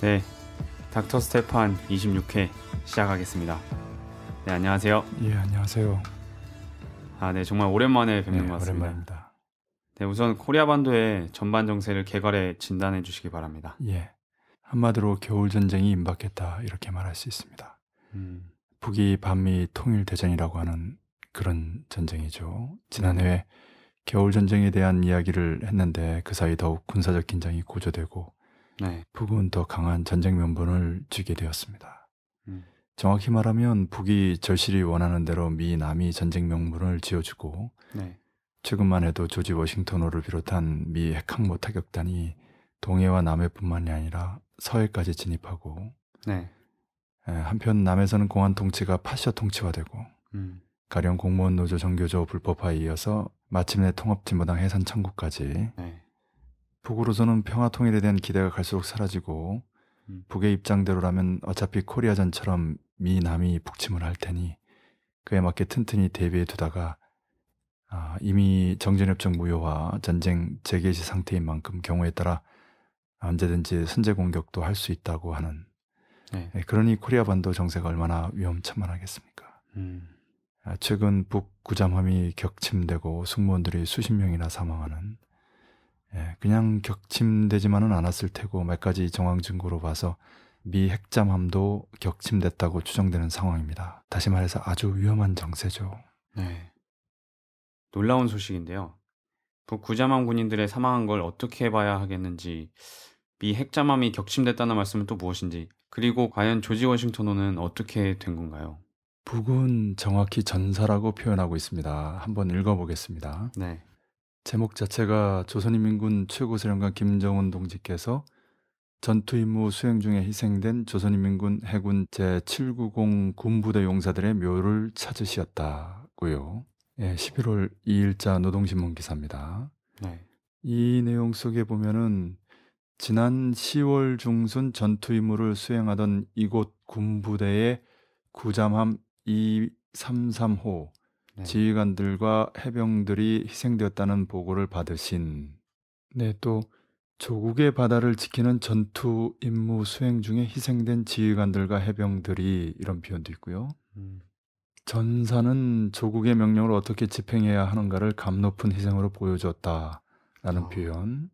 네, 닥터 스테판 26회 시작하겠습니다. 네, 안녕하세요. 예, 안녕하세요. 아, 네, 정말 오랜만에 뵙는 네, 것 같습니다. 오랜만입니다. 네, 우선 코리아 반도의 전반 정세를 개괄해 진단해 주시기 바랍니다. 예, 한마디로 겨울 전쟁이 임박했다 이렇게 말할 수 있습니다. 음. 북이 반미 통일 대전이라고 하는 그런 전쟁이죠. 지난해 음. 겨울 전쟁에 대한 이야기를 했는데 그 사이 더욱 군사적 긴장이 고조되고 네. 북은 더 강한 전쟁 면분을 쥐게 되었습니다. 음. 정확히 말하면 북이 절실히 원하는 대로 미 남이 전쟁 명분을 지어주고 네. 최근만 해도 조지 워싱턴호를 비롯한 미 핵항모 타격단이 동해와 남해뿐만이 아니라 서해까지 진입하고 네. 한편 남에서는 해 공안 통치가 파쇼 통치화되고 음. 가령 공무원 노조 정교조 불법화에 이어서 마침내 통합진보당 해산 청구까지 네. 북으로서는 평화통일에 대한 기대가 갈수록 사라지고 음. 북의 입장대로라면 어차피 코리아전처럼 미남이 북침을 할 테니 그에 맞게 튼튼히 대비해 두다가 아, 이미 정전협정 무효와 전쟁 재개시 상태인 만큼 경우에 따라 언제든지 선제 공격도 할 수 있다고 하는 네. 네, 그러니 코리아 반도 정세가 얼마나 위험천만하겠습니까? 음. 아, 최근 북 구잠함이 격침되고 승무원들이 수십 명이나 사망하는 예, 그냥 격침되지만은 않았을 테고 몇가지 정황 증거로 봐서 미 핵잠함도 격침됐다고 추정되는 상황입니다. 다시 말해서 아주 위험한 정세죠. 네. 놀라운 소식인데요. 북구자맘 군인들의 사망한 걸 어떻게 봐야 하겠는지, 미 핵잠함이 격침됐다는 말씀은 또 무엇인지, 그리고 과연 조지 워싱턴호는 어떻게 된 건가요? 북은 정확히 전사라고 표현하고 있습니다. 한번 읽어보겠습니다. 네. 제목 자체가 조선인민군 최고사령관 김정은 동지께서 전투 임무 수행 중에 희생된 조선인민군 해군 제790 군부대 용사들의 묘를 찾으시었다고요. 예, 11월 2일자 노동신문 기사입니다. 네. 이 내용 속에 보면은 지난 10월 중순 전투 임무를 수행하던 이곳 군부대의 구잠함 233호 네. 지휘관들과 해병들이 희생되었다는 보고를 받으신 네, 또 조국의 바다를 지키는 전투 임무 수행 중에 희생된 지휘관들과 해병들이 이런 표현도 있고요. 음. 전사는 조국의 명령을 어떻게 집행해야 하는가를 감 높은 희생으로 보여줬다라는 어. 아. 표현.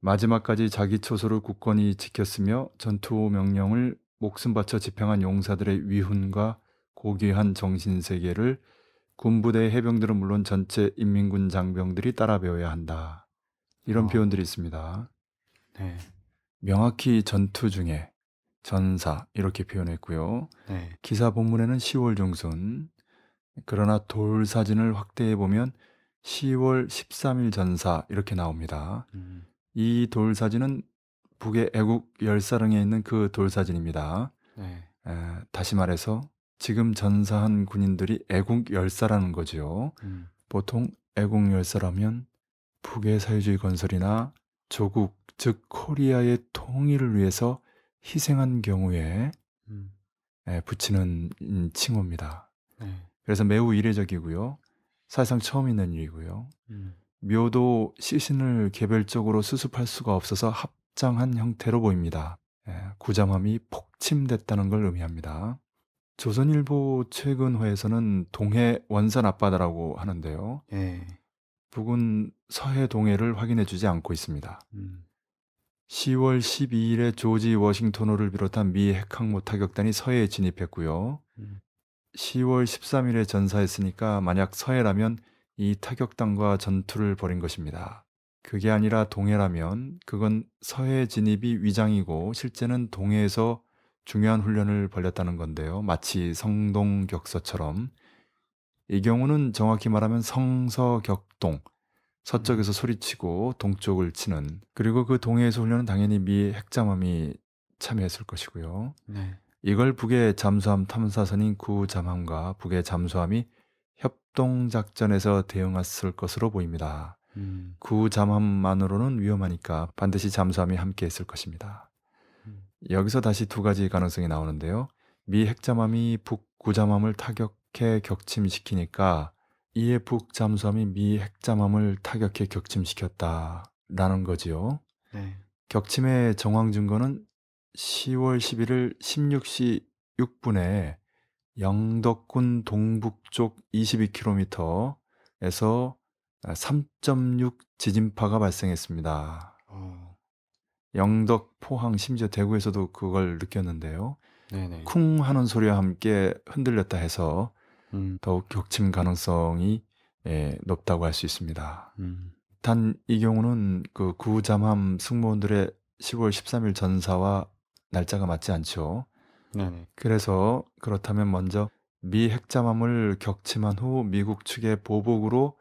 마지막까지 자기 초소를 굳건히 지켰으며 전투 명령을 목숨 바쳐 집행한 용사들의 위훈과 고귀한 정신 세계를 군부대 해병들은 물론 전체 인민군 장병들이 따라 배워야 한다. 이런 어. 표현들이 있습니다. 네. 명확히 전투 중에 전사 이렇게 표현했고요. 네. 기사 본문에는 10월 중순 그러나 돌 사진을 확대해 보면 10월 13일 전사 이렇게 나옵니다. 음. 이돌 사진은 북의 애국 열사릉에 있는 그 돌 사진입니다. 네. 에, 다시 말해서 지금 전사한 군인들이 애국 열사라는 거지요. 음. 보통 애국 열사라면 북의 사회주의 건설이나 조국 즉 코리아의 통일을 위해서 희생한 경우에 음. 예, 붙이는 칭호입니다. 네. 그래서 매우 이례적이고요. 사실상 처음 있는 일이고요. 음. 묘도 시신을 개별적으로 수습할 수가 없어서 합장한 형태로 보입니다. 에, 구잠함이 폭침됐다는 걸 의미합니다. 조선일보 최근회에서는 동해 원산 앞바다라고 하는데요. 예. 북은 서해 동해를 확인해 주지 않고 있습니다. 음. 10월 12일에 조지 워싱턴호를 비롯한 미 핵항모 타격단이 서해에 진입했고요. 음. 10월 13일에 전사했으니까 만약 서해라면 이 타격단과 전투를 벌인 것입니다. 그게 아니라 동해라면 그건 서해 진입이 위장이고 실제는 동해에서 중요한 훈련을 벌였다는 건데요. 마치 성동격서처럼 이 경우는 정확히 말하면 성서격동 서쪽에서 음. 소리치고 동쪽을 치는 그리고 그 동해에서 훈련은 당연히 미 핵잠함이 참여했을 것이고요. 네. 이걸 북의 잠수함 탐사선인 구잠함과 북의 잠수함이 협동작전에서 대응했을 것으로 보입니다. 음. 구잠함만으로는 위험하니까 반드시 잠수함이 함께 했을 것입니다. 여기서 다시 두 가지 가능성이 나오는데요. 미 핵잠함이 북구잠함을 타격해 격침시키니까 이에 북 잠수함이 미 핵잠함을 타격해 격침시켰다라는 거지요. 네. 격침의 정황 증거는 10월 11일 16시 6분에 영덕군 동북쪽 22km에서 3.6 지진파가 발생했습니다. 어. 영덕, 포항, 심지어 대구에서도 그걸 느꼈는데요. 네네. 쿵 하는 소리와 함께 흔들렸다 해서 음. 더욱 격침 가능성이 예, 높다고 할 수 있습니다. 음. 단이 경우는 그 구잠함 승무원들의 10월 13일 전사와 날짜가 맞지 않죠. 네네. 그래서 그렇다면 먼저 미 핵잠함을 격침한 후 미국 측의 보복으로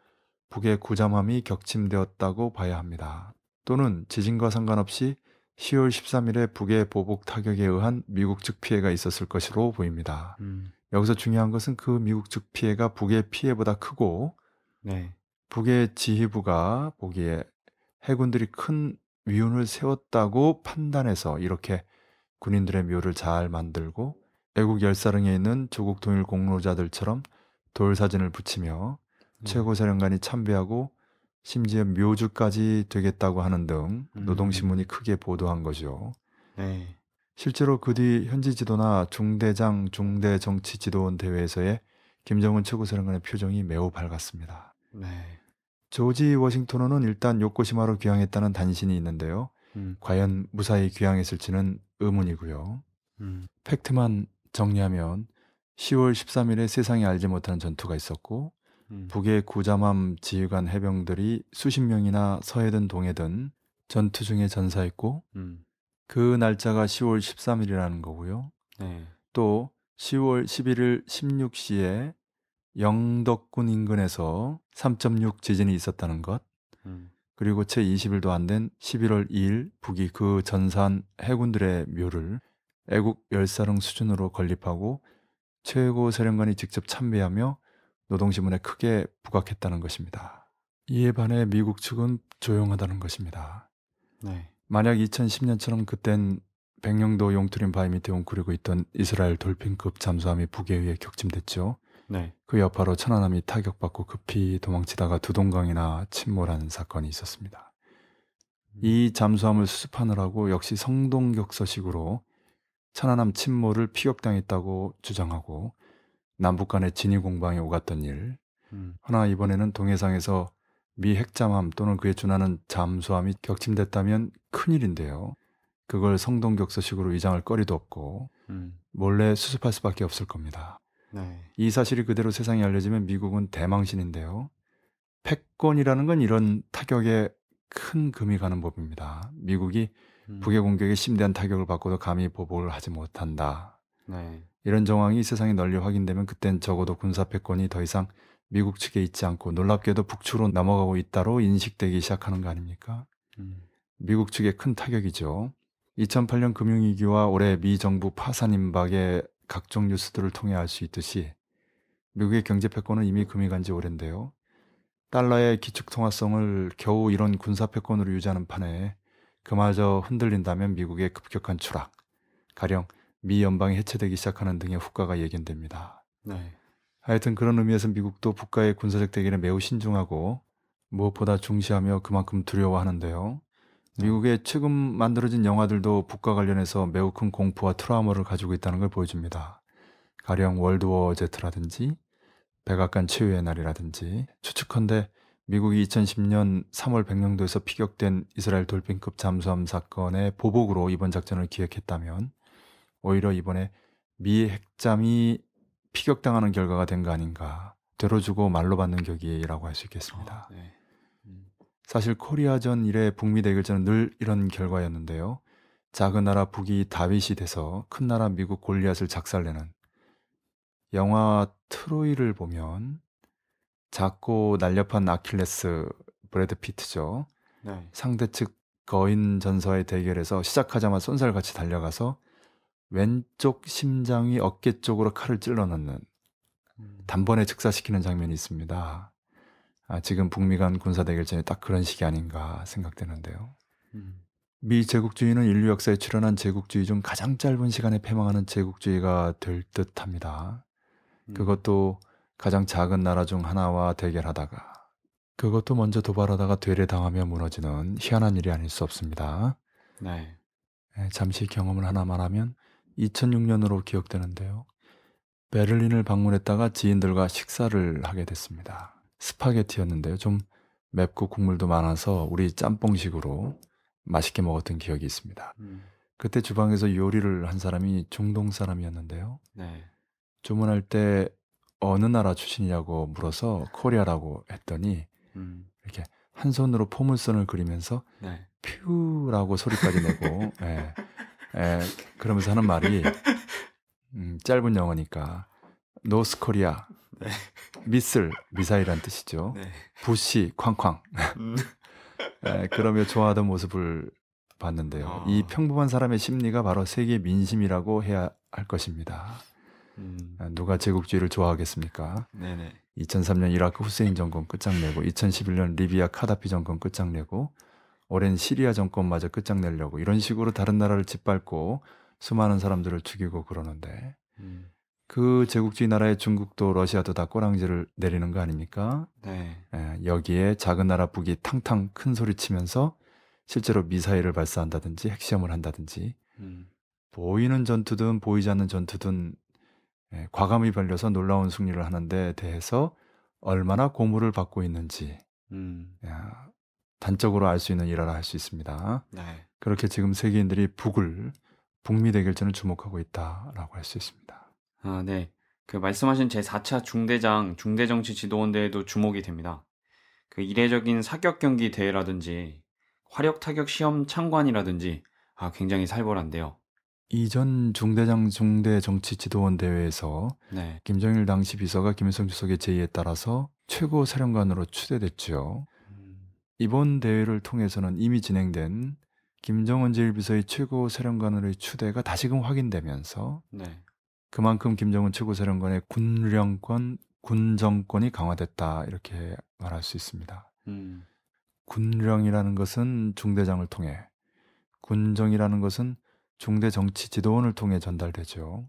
북의 구잠함이 격침되었다고 봐야 합니다. 또는 지진과 상관없이 10월 13일에 북의 보복 타격에 의한 미국 측 피해가 있었을 것으로 보입니다. 음. 여기서 중요한 것은 그 미국 측 피해가 북의 피해보다 크고 네. 북의 지휘부가 보기에 해군들이 큰 위운을 세웠다고 판단해서 이렇게 군인들의 묘를 잘 만들고 애국 열사릉에 있는 조국 통일 공로자들처럼 돌 사진을 붙이며 음. 네. 최고 사령관이 참배하고 심지어 묘주까지 되겠다고 하는 등 음. 노동신문이 크게 보도한 거죠. 네. 실제로 그 뒤 현지 지도나 중대장 중대 정치 지도원 대회에서의 김정은 최고사령관의 표정이 매우 밝았습니다. 네. 조지 워싱턴은 일단 요코시마로 귀향했다는 단신이 있는데요. 음. 과연 무사히 귀향했을지는 의문이고요. 음. 팩트만 정리하면 10월 13일에 세상이 알지 못하는 전투가 있었고 음. 북의 구자맘 지휘관 해병들이 수십 명이나 서해든 동해든 전투 중에 전사했고 음. 그 날짜가 10월 13일이라는 거고요. 네. 또 10월 11일 16시에 영덕군 인근에서 3.6 지진이 있었다는 것. 음. 그리고 채 20일도 안 된 11월 2일 북이 그 전산 해군들의 묘를 애국 열사릉 수준으로 건립하고 최고 사령관이 직접 참배하며 노동신문에 크게 부각했다는 것입니다. 이에 반해 미국 측은 조용하다는 것입니다. 네. 만약 2010년처럼 그땐 백령도 용트림 바위 밑에 웅크리고 있던 이스라엘 돌핀급 잠수함이 북에 의해 격침됐죠. 네. 그 여파로 천안함이 타격받고 급히 도망치다가 두동강이나 침몰하는 사건이 있었습니다. 음. 이 잠수함을 수습하느라고 역시 성동격서식으로 천안함 침몰을 피격당했다고 주장하고 남북 간의 진위 공방에 오갔던 일. 음. 하나 이번에는 동해상에서 미 핵잠함 또는 그에 준하는 잠수함이 격침됐다면 큰일인데요. 그걸 성동격서식으로 위장할 거리도 없고 음. 몰래 수습할 수밖에 없을 겁니다. 네. 이 사실이 그대로 세상에 알려지면 미국은 대망신인데요. 패권이라는 건 이런 타격에 큰 금이 가는 법입니다. 미국이 음. 북의 공격에 심대한 타격을 받고도 감히 보복을 하지 못한다. 네. 이런 정황이 세상에 널리 확인되면 그땐 적어도 군사 패권이 더 이상 미국 측에 있지 않고 놀랍게도 북측으로 넘어가고 있다로 인식되기 시작하는 거 아닙니까? 음. 미국 측에 큰 타격이죠. 2008년 금융위기와 올해 미 정부 파산 임박의 각종 뉴스들을 통해 알 수 있듯이 미국의 경제 패권은 이미 금이 간 지 오랜데요. 달러의 기축통화성을 겨우 이런 군사 패권으로 유지하는 판에 그마저 흔들린다면 미국의 급격한 추락, 가령 미 연방이 해체되기 시작하는 등의 후과가 예견됩니다. 네. 하여튼 그런 의미에서 미국도 북과의 군사적 대결에 매우 신중하고 무엇보다 중시하며 그만큼 두려워하는데요. 네. 미국의 최근 만들어진 영화들도 북과 관련해서 매우 큰 공포와 트라우마를 가지고 있다는 걸 보여줍니다. 가령 월드워 제트라든지 백악관 최후의 날이라든지 추측컨대 미국이 2010년 3월 백령도에서 피격된 이스라엘 돌핀급 잠수함 사건의 보복으로 이번 작전을 기획했다면 오히려 이번에 미 핵잠이 피격당하는 결과가 된 거 아닌가. 들어주고 말로 받는 격이라고 할 수 있겠습니다. 아, 네. 음. 사실 코리아전 이래 북미 대결전은 늘 이런 결과였는데요. 작은 나라 북이 다윗이 돼서 큰 나라 미국 골리앗을 작살내는 영화 트로이를 보면 작고 날렵한 아킬레스 브래드 피트죠. 네. 상대 측 거인 전사의 대결에서 시작하자마자 손살같이 달려가서 왼쪽 심장이 어깨 쪽으로 칼을 찔러 넣는 음. 단번에 즉사시키는 장면이 있습니다. 아, 지금 북미 간 군사 대결 전에 딱 그런 식이 아닌가 생각되는데요. 음. 미 제국주의는 인류 역사에 출현한 제국주의 중 가장 짧은 시간에 패망하는 제국주의가 될 듯합니다. 음. 그것도 가장 작은 나라 중 하나와 대결하다가 그것도 먼저 도발하다가 되레당하며 무너지는 희한한 일이 아닐 수 없습니다. 네. 예, 잠시 경험을 하나말 하면 2006년으로 기억되는데요. 베를린을 방문했다가 지인들과 식사를 하게 됐습니다. 스파게티였는데요. 좀 맵고 국물도 많아서 우리 짬뽕식으로 맛있게 먹었던 기억이 있습니다. 음. 그때 주방에서 요리를 한 사람이 중동 사람이었는데요. 네. 주문할 때 어느 나라 출신이냐고 물어서 코리아라고 했더니 음. 이렇게 한 손으로 포물선을 그리면서 네. 퓨라고 소리까지 내고 네. 에, 예, 그러면서 하는 말이 음, 짧은 영어니까 노스 코리아 네. 미슬 미사일이란 뜻이죠. 네. 부시 쾅쾅. 에, 음. 예, 그러며 좋아하던 모습을 봤는데요. 어. 이 평범한 사람의 심리가 바로 세계 민심이라고 해야 할 것입니다. 음. 아, 누가 제국주의를 좋아하겠습니까? 네네. 2003년 이라크 후세인 정권 끝장내고 2011년 리비아 카다피 정권 끝장내고 오랜 시리아 정권마저 끝장내려고 이런 식으로 다른 나라를 짓밟고 수많은 사람들을 죽이고 그러는데 음. 그 제국주의 나라의 중국도 러시아도 다 꼬랑지를 내리는 거 아닙니까? 네. 예, 여기에 작은 나라 북이 탕탕 큰 소리 치면서 실제로 미사일을 발사한다든지 핵시험을 한다든지 음. 보이는 전투든 보이지 않는 전투든 예, 과감히 벌려서 놀라운 승리를 하는데 대해서 얼마나 고무를 받고 있는지 음. 야, 단적으로 알 수 있는 일화라 할 수 있습니다. 네. 그렇게 지금 세계인들이 북을 북미 대결전을 주목하고 있다라고 할 수 있습니다. 아, 네. 그 말씀하신 제4차 중대장 중대정치 지도원 대회도 주목이 됩니다. 그 이례적인 사격 경기 대회라든지 화력 타격 시험 창관이라든지 아, 굉장히 살벌한데요. 이전 중대장 중대 정치 지도원 대회에서 네. 김정일 당시 비서가 김일성 주석의 제의에 따라서 최고 사령관으로 추대됐지요. 이번 대회를 통해서는 이미 진행된 김정은 제1비서의 최고 사령관으로의 추대가 다시금 확인되면서 네. 그만큼 김정은 최고 사령관의 군령권, 군정권이 강화됐다 이렇게 말할 수 있습니다. 음. 군령이라는 것은 중대장을 통해, 군정이라는 것은 중대 정치 지도원을 통해 전달되죠.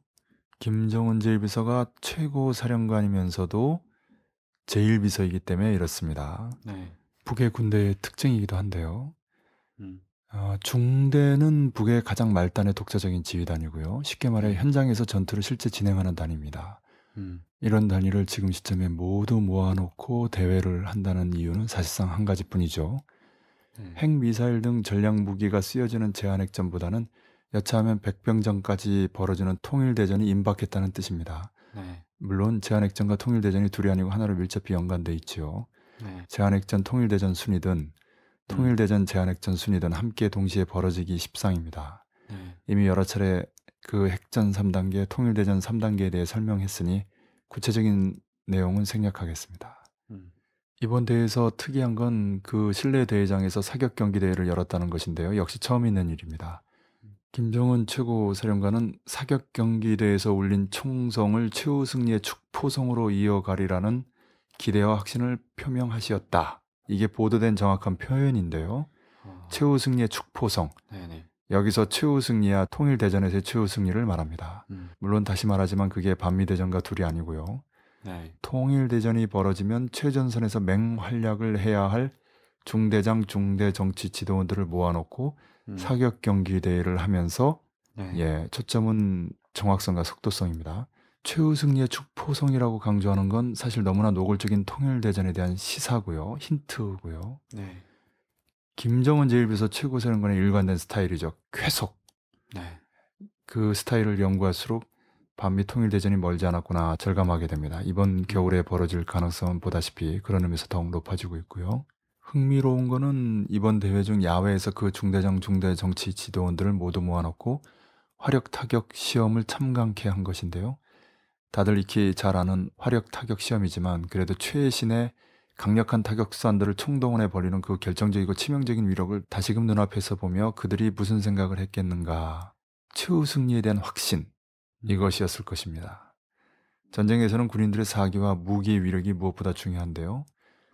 김정은 제1비서가 최고 사령관이면서도 제1비서이기 때문에 이렇습니다. 네. 북의 군대의 특징이기도 한데요. 음. 어, 중대는 북의 가장 말단의 독자적인 지휘단이고요. 쉽게 말해 음. 현장에서 전투를 실제 진행하는 단입니다. 음. 이런 단위를 지금 시점에 모두 모아놓고 대회를 한다는 이유는 사실상 한 가지뿐이죠. 음. 핵미사일 등 전략 무기가 쓰여지는 제한핵전보다는 여차하면 백병전까지 벌어지는 통일대전이 임박했다는 뜻입니다. 네. 물론 제한핵전과 통일대전이 둘이 아니고 하나로 밀접히 연관돼 있지요. 네. 제한핵전 통일대전 순위든 음. 통일대전 제한핵전 순위든 함께 동시에 벌어지기 십상입니다. 네. 이미 여러 차례 그 핵전 3단계, 통일대전 3단계에 대해 설명했으니 구체적인 내용은 생략하겠습니다. 음. 이번 대회에서 특이한 건 그 실내 대회장에서 사격 경기 대회를 열었다는 것인데요. 역시 처음 있는 일입니다. 음. 김정은 최고 사령관은 사격 경기 대회에서 울린 총성을 최후 승리의 축포성으로 이어가리라는 기대와 확신을 표명하시었다. 이게 보도된 정확한 표현인데요. 어. 최후 승리의 축포성. 네네. 여기서 최후 승리와 통일 대전에서의 최후 승리를 말합니다. 음. 물론 다시 말하지만 그게 반미 대전과 둘이 아니고요. 네. 통일 대전이 벌어지면 최전선에서 맹활약을 해야 할 중대장 중대 정치 지도원들을 모아놓고 음. 사격 경기 대회를 하면서 네. 예 초점은 정확성과 속도성입니다. 최후 승리의 축포성이라고 강조하는 건 사실 너무나 노골적인 통일대전에 대한 시사고요. 힌트고요. 네. 김정은 제일비서최고세는관의 일관된 스타일이죠. 쾌속. 네. 그 스타일을 연구할수록 반미 통일대전이 멀지 않았구나 절감하게 됩니다. 이번 겨울에 벌어질 가능성은 보다시피 그런 의미에서 더욱 높아지고 있고요. 흥미로운 거는 이번 대회 중 야외에서 그 중대장 중대 정치 지도원들을 모두 모아놓고 화력 타격 시험을 참강케한 것인데요. 다들 익히 잘 아는 화력 타격 시험이지만 그래도 최신의 강력한 타격수단들을 총동원해 버리는 그 결정적이고 치명적인 위력을 다시금 눈앞에서 보며 그들이 무슨 생각을 했겠는가. 최후 승리에 대한 확신. 음. 이것이었을 것입니다. 전쟁에서는 군인들의 사기와 무기의 위력이 무엇보다 중요한데요.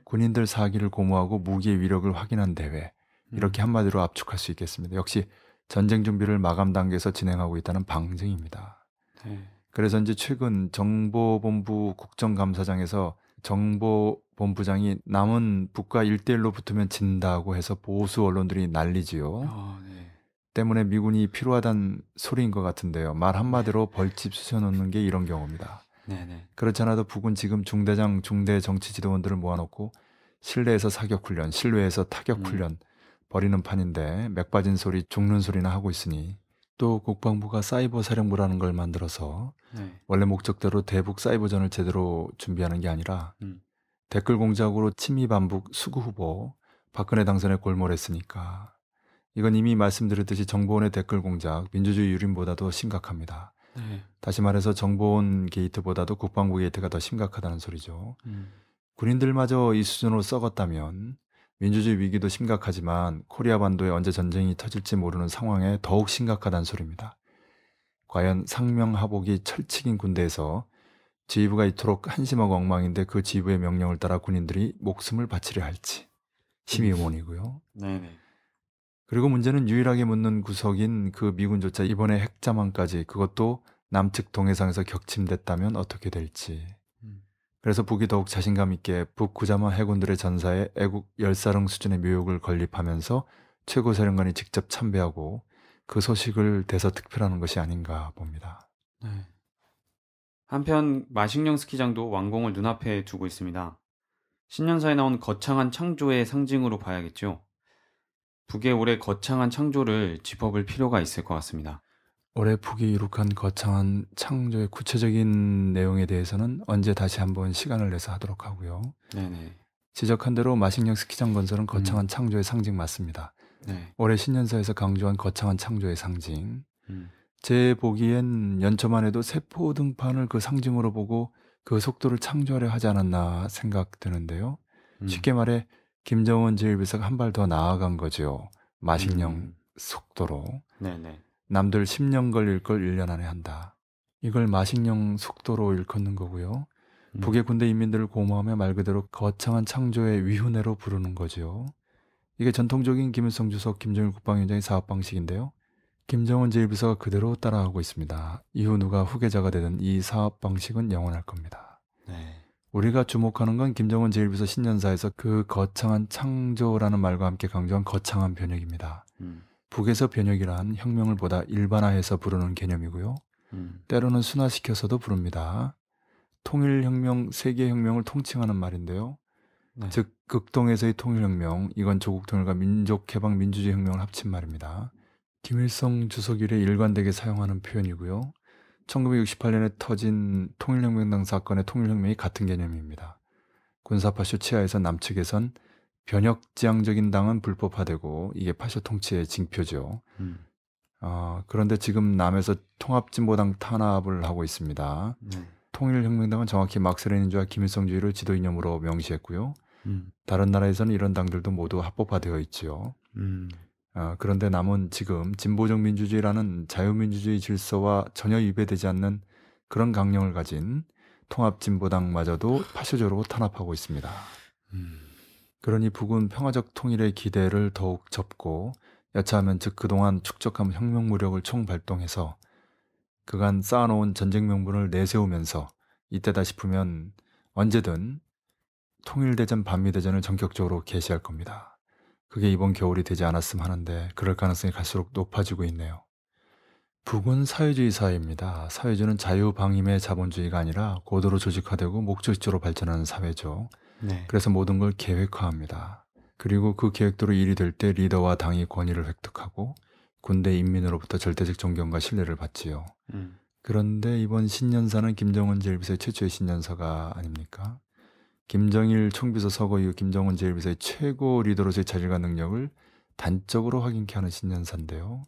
군인들 사기를 고무하고 무기의 위력을 확인한 대회. 이렇게 음. 한마디로 압축할 수 있겠습니다. 역시 전쟁 준비를 마감 단계에서 진행하고 있다는 방증입니다. 네. 그래서 이제 최근 정보본부 국정감사장에서 정보본부장이 남은 북과 일대일로 붙으면 진다고 해서 보수 언론들이 난리지요. 아, 네. 때문에 미군이 필요하단 소리인 것 같은데요. 말 한마디로 벌집 쑤셔놓는 게 이런 경우입니다. 네네. 그렇잖아도 북은 지금 중대장, 중대 정치 지도원들을 모아놓고 실내에서 사격훈련, 실외에서 타격훈련 음. 벌이는 판인데 맥 빠진 소리, 죽는 소리나 하고 있으니 또 국방부가 사이버 사령부라는 걸 만들어서 네. 원래 목적대로 대북 사이버전을 제대로 준비하는 게 아니라 음. 댓글 공작으로 친미 반북 수구 후보 박근혜 당선에 골몰했으니까 이건 이미 말씀드렸듯이 정보원의 댓글 공작 민주주의 유린보다도 심각합니다. 네. 다시 말해서 정보원 게이트보다도 국방부 게이트가 더 심각하다는 소리죠. 음. 군인들마저 이 수준으로 썩었다면 민주주의 위기도 심각하지만 코리아 반도에 언제 전쟁이 터질지 모르는 상황에 더욱 심각하단 소리입니다. 과연 상명하복이 철칙인 군대에서 지휘부가 이토록 한심하고 엉망인데 그 지휘부의 명령을 따라 군인들이 목숨을 바치려 할지 심의의문이고요. 음. 네네. 그리고 문제는 유일하게 묻는 구석인 그 미군조차 이번에 핵자만까지 그것도 남측 동해상에서 격침됐다면 어떻게 될지 그래서 북이 더욱 자신감 있게 북구자마 해군들의 전사에 애국 열사령 수준의 묘역을 건립하면서 최고사령관이 직접 참배하고 그 소식을 대서특필하는 것이 아닌가 봅니다. 네. 한편 마식령 스키장도 완공을 눈앞에 두고 있습니다. 신년사에 나온 거창한 창조의 상징으로 봐야겠죠. 북의 올해 거창한 창조를 짚어볼 필요가 있을 것 같습니다. 올해 북이 이룩한 거창한 창조의 구체적인 내용에 대해서는 언제 다시 한번 시간을 내서 하도록 하고요. 네네. 지적한 대로 마식령 스키장 건설은 거창한 음. 창조의 상징 맞습니다. 네. 올해 신년사에서 강조한 거창한 창조의 상징. 음. 제 보기엔 연초만 해도 세포 등판을 그 상징으로 보고 그 속도를 창조하려 하지 않았나 생각되는데요. 음. 쉽게 말해 김정은 제일비서가 한 발 더 나아간 거지요. 마식령 음. 속도로. 네네. 남들 10년 걸릴 걸 1년 안에 한다. 이걸 마식령 속도로 일컫는 거고요. 음. 북의 군대 인민들을 고마하며말 그대로 거창한 창조의 위훈회로 부르는 거지요. 이게 전통적인 김일성 주석, 김정일 국방위원장의 사업 방식인데요. 김정은 제1부서가 그대로 따라하고 있습니다. 이후 누가 후계자가 되든 이 사업 방식은 영원할 겁니다. 네. 우리가 주목하는 건 김정은 제1부서 신년사에서 그 거창한 창조라는 말과 함께 강조한 거창한 변혁입니다. 음. 북에서 변혁이란 혁명을 보다 일반화해서 부르는 개념이고요. 음. 때로는 순화시켜서도 부릅니다. 통일혁명, 세계혁명을 통칭하는 말인데요. 네. 즉 극동에서의 통일혁명, 이건 조국 통일과 민족해방 민주주의 혁명을 합친 말입니다. 김일성 주석 이래 일관되게 사용하는 표현이고요. 1968년에 터진 통일혁명당 사건의 통일혁명이 같은 개념입니다. 군사파쇼 치하에서 남측에선 변혁지향적인 당은 불법화되고 이게 파쇼 통치의 징표죠. 음. 어, 그런데 지금 남에서 통합진보당 탄압을 하고 있습니다. 네. 통일혁명당은 정확히 막스레닌주와 김일성주의를 지도이념으로 명시했고요. 음. 다른 나라에서는 이런 당들도 모두 합법화되어 있지요. 음. 어, 그런데 남은 지금 진보적 민주주의라는 자유민주주의 질서와 전혀 위배되지 않는 그런 강령을 가진 통합진보당마저도 파쇼적으로 탄압하고 있습니다. 음. 그러니 북은 평화적 통일의 기대를 더욱 접고 여차하면 즉 그동안 축적한 혁명 무력을 총발동해서 그간 쌓아놓은 전쟁 명분을 내세우면서 이때다 싶으면 언제든 통일대전 반미대전을 전격적으로 개시할 겁니다. 그게 이번 겨울이 되지 않았으면 하는데 그럴 가능성이 갈수록 높아지고 있네요. 북은 사회주의 사회입니다. 사회주의는 자유방임의 자본주의가 아니라 고도로 조직화되고 목적지로 발전하는 사회죠. 네. 그래서 모든 걸 계획화합니다. 그리고 그 계획대로 일이 될 때 리더와 당이 권위를 획득하고 군대 인민으로부터 절대적 존경과 신뢰를 받지요. 음. 그런데 이번 신년사는 김정은 제일비서의 최초의 신년사가 아닙니까? 김정일 총비서 서거 이후 김정은 제일비서의 최고 리더로서의 자질과 능력을 단적으로 확인케 하는 신년사인데요.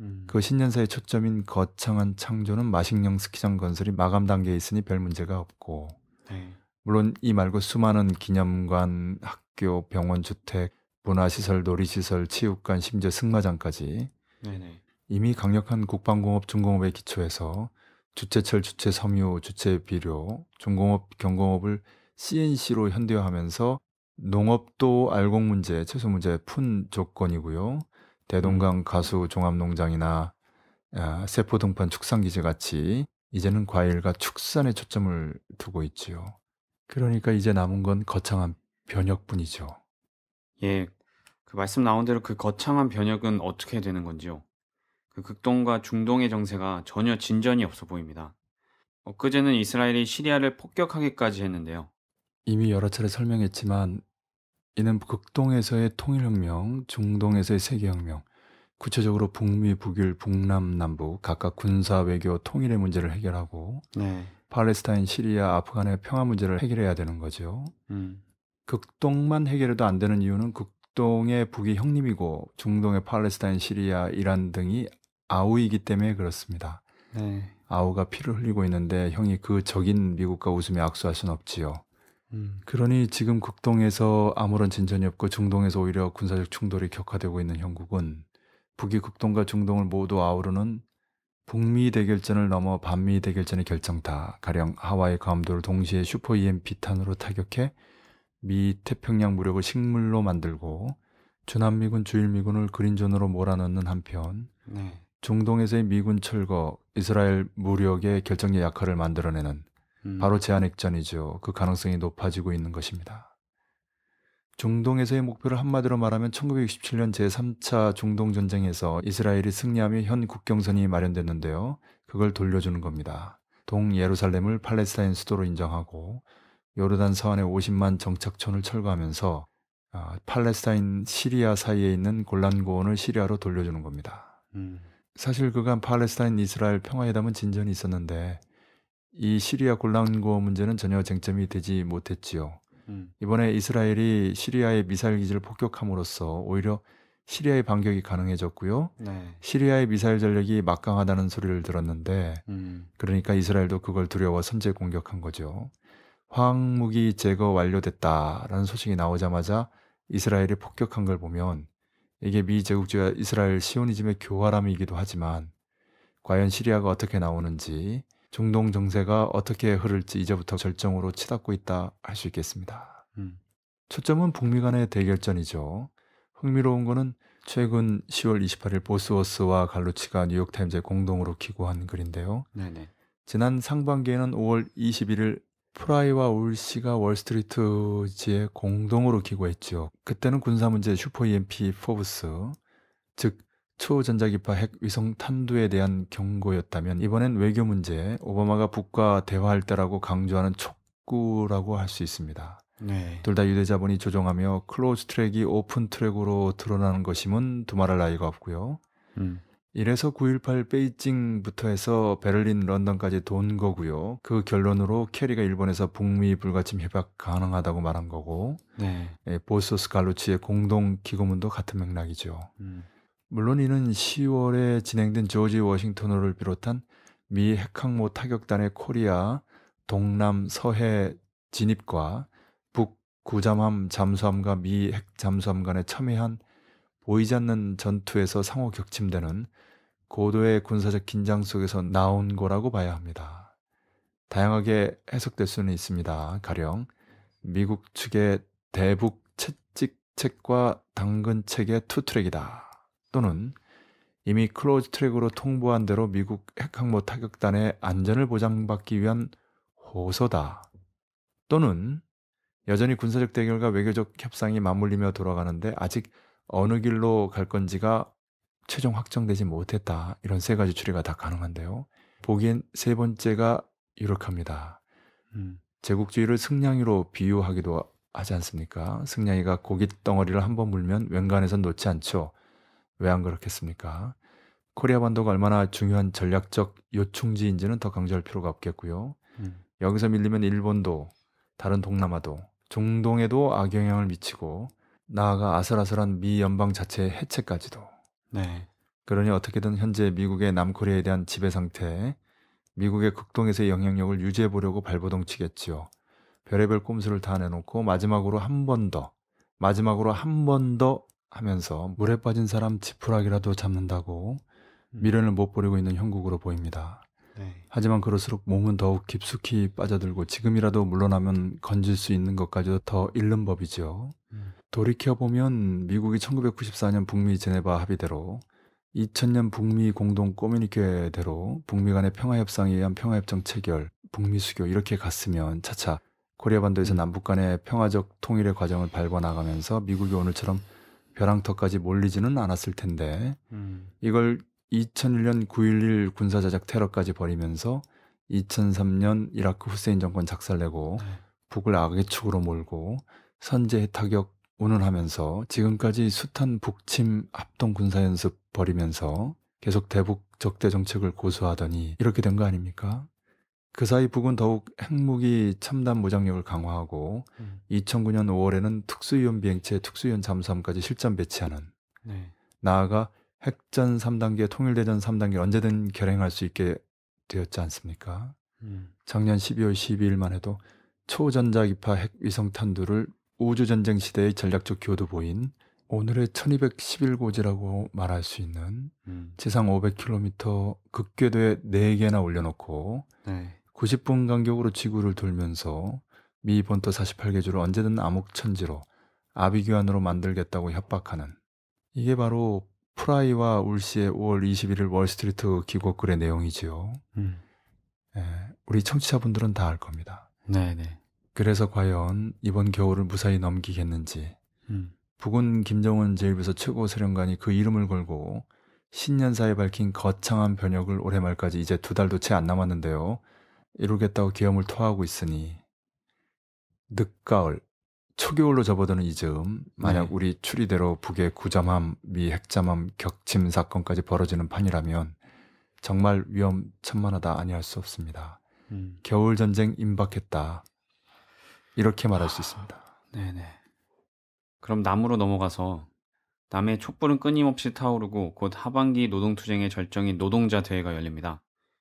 음. 그 신년사의 초점인 거창한 창조는 마식령 스키장 건설이 마감 단계에 있으니 별 문제가 없고 네. 물론 이 말고 수많은 기념관, 학교, 병원, 주택, 문화시설, 놀이시설, 체육관, 심지어 승마장까지 네네. 이미 강력한 국방공업 중공업의 기초에서 주체철, 주체섬유, 주체비료, 중공업, 경공업을 CNC로 현대화하면서 농업도 알곡 문제, 채소 문제 푼 조건이고요. 대동강 음. 가수 종합농장이나 아, 세포 동판 축산기지 같이 이제는 과일과 축산에 초점을 두고 있지요. 그러니까 이제 남은 건 거창한 변혁뿐이죠. 예, 그 말씀 나온 대로 그 거창한 변혁은 어떻게 되는 건지요? 그 극동과 중동의 정세가 전혀 진전이 없어 보입니다. 엊그제는 이스라엘이 시리아를 폭격하기까지 했는데요. 이미 여러 차례 설명했지만 이는 극동에서의 통일혁명, 중동에서의 세계혁명, 구체적으로 북미, 북일, 북남, 남북 각각 군사, 외교, 통일의 문제를 해결하고 네. 팔레스타인, 시리아, 아프간의 평화 문제를 해결해야 되는 거죠. 음. 극동만 해결해도 안 되는 이유는 극동의 북이 형님이고 중동의 팔레스타인, 시리아, 이란 등이 아우이기 때문에 그렇습니다. 네. 아우가 피를 흘리고 있는데 형이 그 적인 미국과 웃음에 악수할 순 없지요. 음. 그러니 지금 극동에서 아무런 진전이 없고 중동에서 오히려 군사적 충돌이 격화되고 있는 형국은 북이 극동과 중동을 모두 아우르는 북미 대결전을 넘어 반미 대결전의 결정타, 가령 하와이 감도를 동시에 슈퍼 EMP탄으로 타격해 미 태평양 무력을 식물로 만들고 주남미군 주일미군을 그린존으로 몰아넣는 한편 네. 중동에서의 미군 철거, 이스라엘 무력의 결정적 약화를 만들어내는 음. 바로 제한핵전이죠. 그 가능성이 높아지고 있는 것입니다. 중동에서의 목표를 한마디로 말하면 1967년 제3차 중동 전쟁에서 이스라엘이 승리하며 현 국경선이 마련됐는데요. 그걸 돌려주는 겁니다. 동 예루살렘을 팔레스타인 수도로 인정하고 요르단 서안에 50만 정착촌을 철거하면서 아, 팔레스타인 시리아 사이에 있는 골란고원을 시리아로 돌려주는 겁니다. 음. 사실 그간 팔레스타인 이스라엘 평화회담은 진전이 있었는데 이 시리아 골란고원 문제는 전혀 쟁점이 되지 못했지요. 음. 이번에 이스라엘이 시리아의 미사일 기지를 폭격함으로써 오히려 시리아의 반격이 가능해졌고요. 네. 시리아의 미사일 전력이 막강하다는 소리를 들었는데, 음. 그러니까 이스라엘도 그걸 두려워 선제 공격한 거죠. 화학무기 제거 완료됐다라는 소식이 나오자마자 이스라엘이 폭격한 걸 보면 이게 미 제국주의와 이스라엘 시오니즘의 교활함이기도 하지만 과연 시리아가 어떻게 나오는지 중동 정세가 어떻게 흐를지 이제부터 절정으로 치닫고 있다 할 수 있겠습니다. 음. 초점은 북미 간의 대결전이죠. 흥미로운 것은 최근 10월 28일 보스워스와 갈루치가 뉴욕타임즈에 공동으로 기고한 글인데요. 네네. 지난 상반기에는 5월 21일 프라이와 울씨가 월스트리트지에 공동으로 기고했죠. 그때는 군사 문제 슈퍼 EMP 포브스, 즉 초전자기파 핵 위성 탄두에 대한 경고였다면 이번엔 외교 문제 오바마가 북과 대화할 때라고 강조하는 촉구라고 할 수 있습니다. 네. 둘다 유대자본이 조종하며 클로즈 트랙이 오픈 트랙으로 드러나는 것임은 두말할 나위가 없고요. 음. 이래서 9.18 베이징부터 해서 베를린, 런던까지 돈 거고요. 그 결론으로 캐리가 일본에서 북미 불가침 협약 가능하다고 말한 거고 네. 예, 보소스 갈루치의 공동 기고문도 같은 맥락이죠. 음. 물론 이는 10월에 진행된 조지 워싱턴호를 비롯한 미 핵항모 타격단의 코리아 동남 서해 진입과 북 구잠함 잠수함과 미 핵 잠수함 간에 첨예한 보이지 않는 전투에서 상호 격침되는 고도의 군사적 긴장 속에서 나온 거라고 봐야 합니다. 다양하게 해석될 수는 있습니다. 가령 미국 측의 대북 채찍책과 당근책의 투트랙이다. 또는 이미 클로즈 트랙으로 통보한 대로 미국 핵항모 타격단의 안전을 보장받기 위한 호소다. 또는 여전히 군사적 대결과 외교적 협상이 맞물리며 돌아가는데 아직 어느 길로 갈 건지가 최종 확정되지 못했다. 이런 세 가지 추리가 다 가능한데요. 보기엔 세 번째가 유력합니다. 음. 제국주의를 승냥이로 비유하기도 하지 않습니까? 승냥이가 고깃덩어리를 한번 물면 웬간에선 놓지 않죠. 왜안 그렇겠습니까? 코리아 반도가 얼마나 중요한 전략적 요충지인지는 더 강조할 필요가 없겠고요. 음. 여기서 밀리면 일본도 다른 동남아도 중동에도 악영향을 미치고 나아가 아슬아슬한 미 연방 자체 의 해체까지도. 네. 그러니 어떻게든 현재 미국의 남코리아에 대한 지배 상태, 미국의 극동에서의 영향력을 유지해 보려고 발버둥 치겠지요. 별의별 꼼수를 다 내놓고 마지막으로 한 번 더, 마지막으로 한번더 하면서 물에 빠진 사람 지푸라기라도 잡는다고 음. 미련을 못 버리고 있는 형국으로 보입니다. 네. 하지만 그럴수록 몸은 더욱 깊숙이 빠져들고 지금이라도 물러나면 건질 수 있는 것까지도 더 잃는 법이죠 음. 돌이켜보면 미국이 1994년 북미 제네바 합의대로 2000년 북미 공동 꼬미니케대로 북미 간의 평화협상에 의한 평화협정 체결, 북미 수교 이렇게 갔으면 차차 코리아 반도에서 음. 남북 간의 평화적 통일의 과정을 밟아 나가면서 미국이 오늘처럼 벼랑터까지 몰리지는 않았을 텐데 음. 이걸 2001년 9.11 군사자작 테러까지 벌이면서 2003년 이라크 후세인 정권 작살내고 네. 북을 악의 축으로 몰고 선제 타격 운운하면서 지금까지 숱한 북침 합동 군사연습 벌이면서 계속 대북 적대 정책을 고수하더니 이렇게 된 거 아닙니까? 그 사이 북은 더욱 핵무기 첨단 무장력을 강화하고 음. 2009년 5월에는 특수위원 비행체 특수위원 잠수함까지 실전 배치하는 네. 나아가 핵전 3단계 통일대전 3단계 언제든 결행할 수 있게 되었지 않습니까? 음. 작년 12월 12일만 해도 초전자기파 핵위성탄두를 우주전쟁 시대의 전략적 교도보인 오늘의 1211고지라고 말할 수 있는 음. 지상 500km 극궤도에 4개나 올려놓고 네. 90분 간격으로 지구를 돌면서 미 본토 48개주를 언제든 암흑천지로 아비규환으로 만들겠다고 협박하는 이게 바로 프라이와 울시의 5월 21일 월스트리트 기고글의 내용이지요. 음. 예, 우리 청취자분들은 다 알 겁니다. 네네. 네. 그래서 과연 이번 겨울을 무사히 넘기겠는지 음. 북은 김정은 제일비서 최고세령관이그 이름을 걸고 신년사에 밝힌 거창한 변혁을 올해 말까지 이제 두 달도 채 안 남았는데요. 이루겠다고 기염을 토하고 있으니 늦가을 초겨울로 접어드는 이 즈음 만약 네. 우리 추리대로 북의 구잠함, 미 핵잠함 격침 사건까지 벌어지는 판이라면 정말 위험천만하다 아니할 수 없습니다. 음. 겨울 전쟁 임박했다 이렇게 말할 아, 수 있습니다. 네네. 그럼 남으로 넘어가서 남의 촛불은 끊임없이 타오르고 곧 하반기 노동투쟁의 절정인 노동자 대회가 열립니다.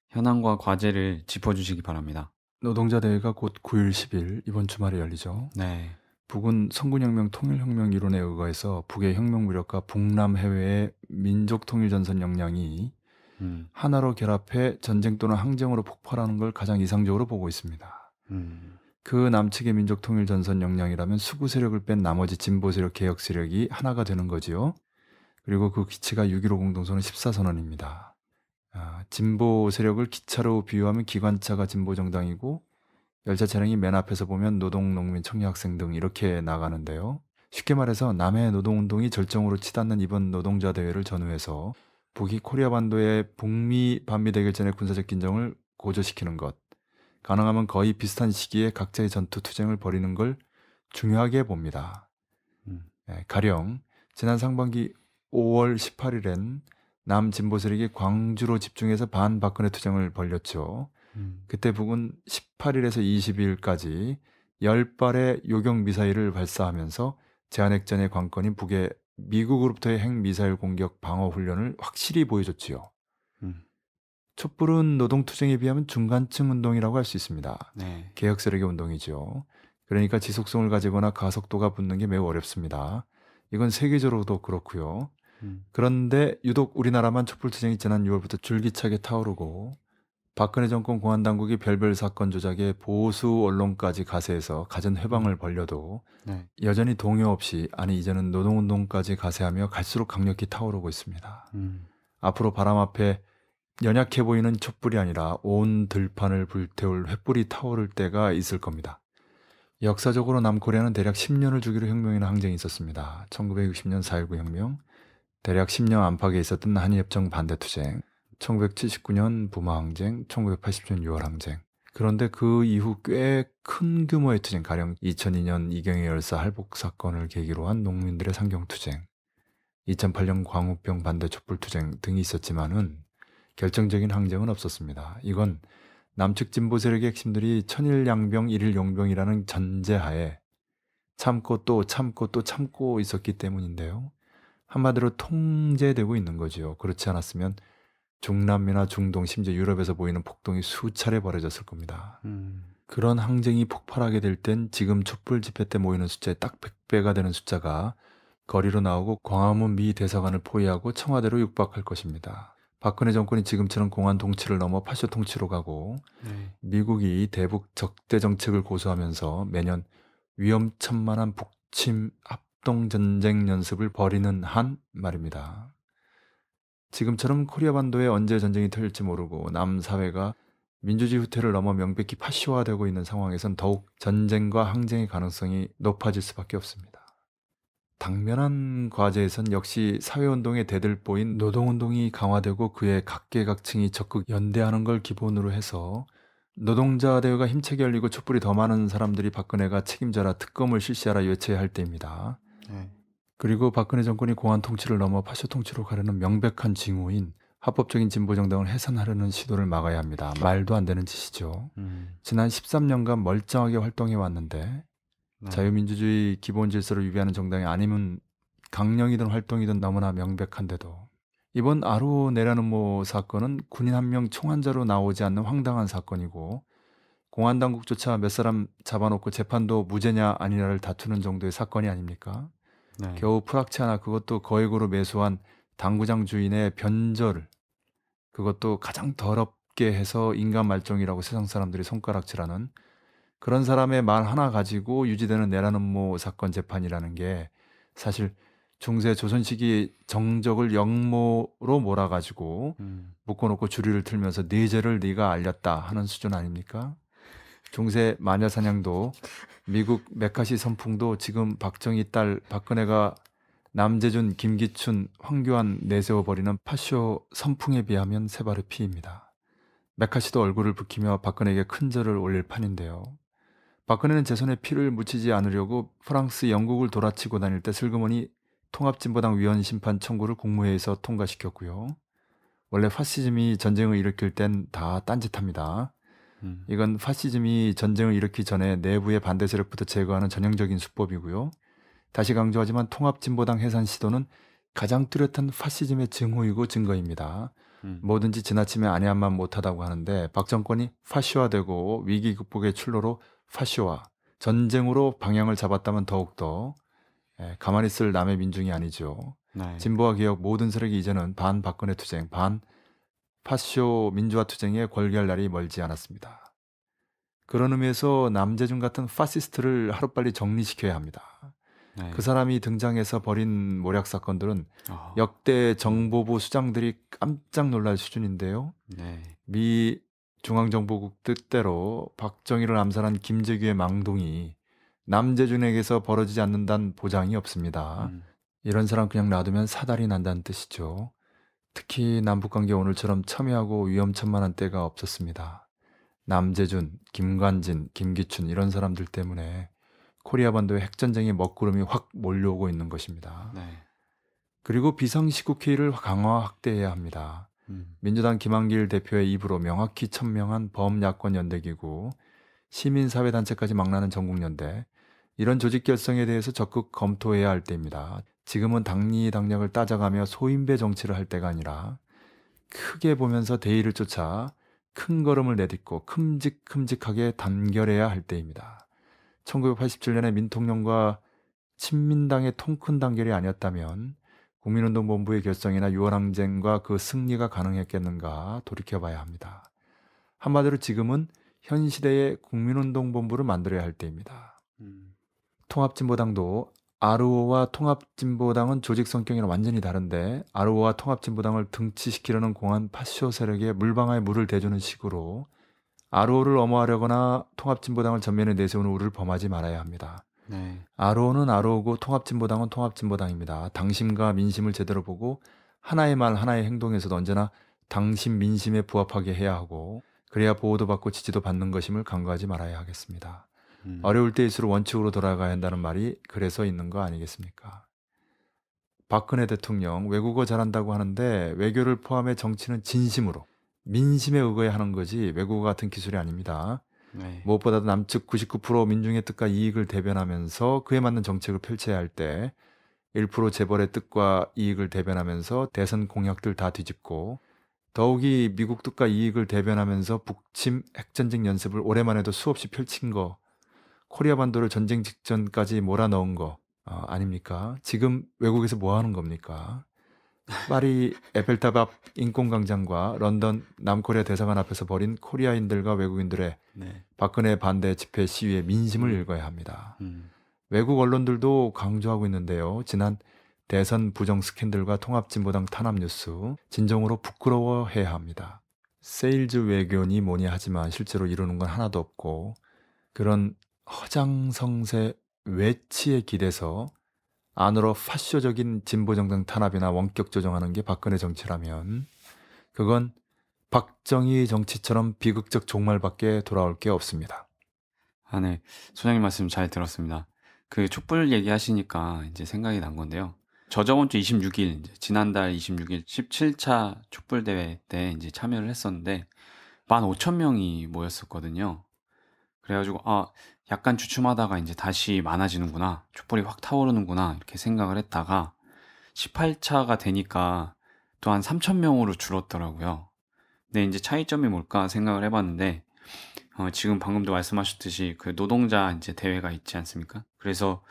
현황과 과제를 짚어주시기 바랍니다. 노동자 대회가 곧 9일 10일 이번 주말에 열리죠. 네. 북은 성군혁명 통일혁명 이론에 의거해서 북의 혁명 무력과 북남 해외의 민족 통일 전선 역량이 음. 하나로 결합해 전쟁 또는 항쟁으로 폭발하는 걸 가장 이상적으로 보고 있습니다. 음. 그 남측의 민족 통일 전선 역량이라면 수구 세력을 뺀 나머지 진보 세력 개혁 세력이 하나가 되는 거지요. 그리고 그 기치가 6.15 공동선언 14선언입니다. 아, 진보 세력을 기차로 비유하면 기관차가 진보 정당이고 열차 차량이 맨 앞에서 보면 노동, 농민, 청년, 학생 등 이렇게 나가는데요. 쉽게 말해서 남해 노동운동이 절정으로 치닫는 이번 노동자 대회를 전후해서 북이 코리아 반도의 북미 반미 대결전의 군사적 긴장을 고조시키는 것, 가능하면 거의 비슷한 시기에 각자의 전투 투쟁을 벌이는 걸 중요하게 봅니다. 음. 네, 가령 지난 상반기 5월 18일엔 남진보세력이 광주로 집중해서 반박근혜 투쟁을 벌렸죠 음. 그때 북은 18일에서 22일까지 10발의 요격 미사일을 발사하면서 제한핵전의 관건인 북의 미국으로부터의 핵미사일 공격 방어 훈련을 확실히 보여줬지요. 음. 촛불은 노동투쟁에 비하면 중간층 운동이라고 할 수 있습니다. 네. 개혁 세력의 운동이죠. 그러니까 지속성을 가지거나 가속도가 붙는 게 매우 어렵습니다. 이건 세계적으로도 그렇고요. 음. 그런데 유독 우리나라만 촛불투쟁이 지난 6월부터 줄기차게 타오르고 박근혜 정권 공안 당국이 별별 사건 조작에 보수 언론까지 가세해서 가진 회방을 음. 벌려도 네. 여전히 동요 없이 아니 이제는 노동운동까지 가세하며 갈수록 강력히 타오르고 있습니다. 음. 앞으로 바람 앞에 연약해 보이는 촛불이 아니라 온 들판을 불태울 횃불이 타오를 때가 있을 겁니다. 역사적으로 남코리아는 대략 10년을 주기로 혁명이나 항쟁이 있었습니다. 1960년 4.19 혁명, 대략 10년 안팎에 있었던 한일협정 반대 투쟁, 1979년 부마 항쟁, 1980년 6월 항쟁. 그런데 그 이후 꽤 큰 규모의 투쟁, 가령 2002년 이경희 열사 할복 사건을 계기로 한 농민들의 상경 투쟁, 2008년 광우병 반대 촛불 투쟁 등이 있었지만은 결정적인 항쟁은 없었습니다. 이건 남측 진보 세력의 핵심들이 천일 양병 일일 용병이라는 전제하에 참고 또 참고 또 참고 있었기 때문인데요. 한마디로 통제되고 있는 거지요. 그렇지 않았으면 중남미나 중동 심지어 유럽에서 보이는 폭동이 수차례 벌어졌을 겁니다. 음. 그런 항쟁이 폭발하게 될 땐 지금 촛불 집회 때 모이는 숫자에딱 100배가 되는 숫자가 거리로 나오고 광화문 미 대사관을 포위하고 청와대로 육박할 것입니다. 박근혜 정권이 지금처럼 공안 통치를 넘어 파쇼 통치로 가고 네. 미국이 대북 적대 정책을 고수하면서 매년 위험천만한 북침 앞 합동전쟁 연습을 벌이는 한 말입니다. 지금처럼 코리아 반도에 언제 전쟁이 터질지 모르고 남사회가 민주주의 후퇴를 넘어 명백히 파시화되고 있는 상황에선 더욱 전쟁과 항쟁의 가능성이 높아질 수밖에 없습니다. 당면한 과제에선 역시 사회운동의 대들보인 노동운동이 강화되고 그의 각계각층이 적극 연대하는 걸 기본으로 해서 노동자 대회가 힘차게 열리고 촛불이 더 많은 사람들이 박근혜가 책임져라 특검을 실시하라 외쳐야 할 때입니다. 네. 그리고 박근혜 정권이 공안 통치를 넘어 파쇼 통치로 가려는 명백한 징후인 합법적인 진보 정당을 해산하려는 시도를 막아야 합니다. 말도 안 되는 짓이죠. 음. 지난 13년간 멀쩡하게 활동해 왔는데 네. 자유민주주의 기본 질서를 위배하는 정당이 아니면 강령이든 활동이든 너무나 명백한데도 이번 아로 내라는모 사건은 군인 한 명 총환자로 나오지 않는 황당한 사건이고 공안 당국조차 몇 사람 잡아놓고 재판도 무죄냐 아니냐를 다투는 정도의 사건이 아닙니까? 네. 겨우 프락차나 치 그것도 거액으로 매수한 당구장 주인의 변절 그것도 가장 더럽게 해서 인간 말종이라고 세상 사람들이 손가락질하는 그런 사람의 말 하나 가지고 유지되는 내란음모 사건 재판이라는 게 사실 중세 조선 시기 정적을 역모로 몰아가지고 음. 묶어놓고 주리를 틀면서 네제를 네가 알렸다 하는 수준 아닙니까? 중세 마녀 사냥도 미국 메카시 선풍도 지금 박정희 딸 박근혜가 남재준, 김기춘, 황교안 내세워버리는 파쇼 선풍에 비하면 새바르 피입니다. 메카시도 얼굴을 붉히며 박근혜에게 큰 절을 올릴 판인데요. 박근혜는 제 손에 피를 묻히지 않으려고 프랑스, 영국을 돌아치고 다닐 때 슬그머니 통합진보당 위원 심판 청구를 국무회의에서 통과시켰고요. 원래 파시즘이 전쟁을 일으킬 땐 다 딴짓합니다. 음. 이건 파시즘이 전쟁을 일으키기 전에 내부의 반대 세력부터 제거하는 전형적인 수법이고요. 다시 강조하지만 통합진보당 해산 시도는 가장 뚜렷한 파시즘의 증후이고 증거입니다. 음. 뭐든지 지나치면 안해함만 못하다고 하는데 박 정권이 파시화되고 위기 극복의 출로로 파시화, 전쟁으로 방향을 잡았다면 더욱더 예, 가만히 있을 남의 민중이 아니죠. 네. 진보와 개혁 모든 세력이 이제는 반 박근혜 투쟁, 반 파쇼 민주화 투쟁의 궐기할 날이 멀지 않았습니다. 그런 의미에서 남재준 같은 파시스트를 하루빨리 정리시켜야 합니다. 네. 그 사람이 등장해서 벌인 모략 사건들은 어. 역대 정보부 수장들이 깜짝 놀랄 수준인데요. 네. 미 중앙정보국 뜻대로 박정희를 암살한 김재규의 망동이 남재준에게서 벌어지지 않는다는 보장이 없습니다. 음. 이런 사람 그냥 놔두면 사달이 난다는 뜻이죠. 특히 남북관계 오늘처럼 첨예하고 위험천만한 때가 없었습니다. 남재준, 김관진, 김기춘 이런 사람들 때문에 코리아 반도의 핵전쟁의 먹구름이 확 몰려오고 있는 것입니다. 네. 그리고 비상시국회의를 강화 확대해야 합니다. 음. 민주당 김한길 대표의 입으로 명확히 천명한 범야권연대기구, 시민사회단체까지 망라는 전국연대, 이런 조직 결성에 대해서 적극 검토해야 할 때입니다. 지금은 당리 당략을 따져가며 소인배 정치를 할 때가 아니라 크게 보면서 대의를 쫓아 큰 걸음을 내딛고 큼직큼직하게 단결해야 할 때입니다. 1987년에 민통령과 친민당의 통큰 단결이 아니었다면 국민운동본부의 결성이나 유월항쟁과그 승리가 가능했겠는가 돌이켜봐야 합니다. 한마디로 지금은 현 시대의 국민운동본부를 만들어야 할 때입니다. 음. 통합진보당도 아로와 통합진보당은 조직 성격이랑 완전히 다른데 아로와 통합진보당을 등치시키려는 공안 파쇼 세력의 물방아에 물을 대주는 식으로 아로를 엄호하려거나 통합진보당을 전면에 내세우는 우를 범하지 말아야 합니다. 네. 아로는 아로고 통합진보당은 통합진보당입니다. 당심과 민심을 제대로 보고 하나의 말 하나의 행동에서도 언제나 당심 민심에 부합하게 해야 하고 그래야 보호도 받고 지지도 받는 것임을 간과하지 말아야 하겠습니다. 음. 어려울 때일수록 원칙으로 돌아가야 한다는 말이 그래서 있는 거 아니겠습니까? 박근혜 대통령 외국어 잘한다고 하는데 외교를 포함해 정치는 진심으로 민심에 의거해 하는 거지 외국어 같은 기술이 아닙니다. 네. 무엇보다도 남측 99% 민중의 뜻과 이익을 대변하면서 그에 맞는 정책을 펼쳐야 할 때 1% 재벌의 뜻과 이익을 대변하면서 대선 공약들 다 뒤집고 더욱이 미국 뜻과 이익을 대변하면서 북침 핵전쟁 연습을 오랜만에도 수없이 펼친 거 코리아 반도를 전쟁 직전까지 몰아넣은 거 어, 아닙니까? 지금 외국에서 뭐 하는 겁니까? 파리 에펠탑 앞 인공광장과 런던 남코리아 대사관 앞에서 벌인 코리아인들과 외국인들의 네. 박근혜 반대 집회 시위의 민심을 음. 읽어야 합니다. 음. 외국 언론들도 강조하고 있는데요. 지난 대선 부정 스캔들과 통합진보당 탄압 뉴스 진정으로 부끄러워해야 합니다. 세일즈 외교니 뭐니 하지만 실제로 이루는 건 하나도 없고 그런 허장성세 외치의길에서 안으로 파쇼적인 진보정당 탄압이나 원격 조정하는 게 박근혜 정치라면 그건 박정희 정치처럼 비극적 종말밖에 돌아올 게 없습니다. 아, 네. 소장님 말씀 잘 들었습니다. 그 촛불 얘기하시니까 이제 생각이 난 건데요. 저 저번 주 26일, 지난달 26일 17차 촛불대회 때 이제 참여를 했었는데, 15,000명이 모였었거든요. 그래가지고, 아, 약간 주춤하다가 이제 다시 많아지는구나. 촛불이 확 타오르는구나. 이렇게 생각을 했다가 18차가 되니까 또 한 3,000명으로 줄었더라고요. 근데 이제 차이점이 뭘까 생각을 해봤는데, 어, 지금 방금도 말씀하셨듯이 그 노동자 이제 대회가 있지 않습니까? 그래서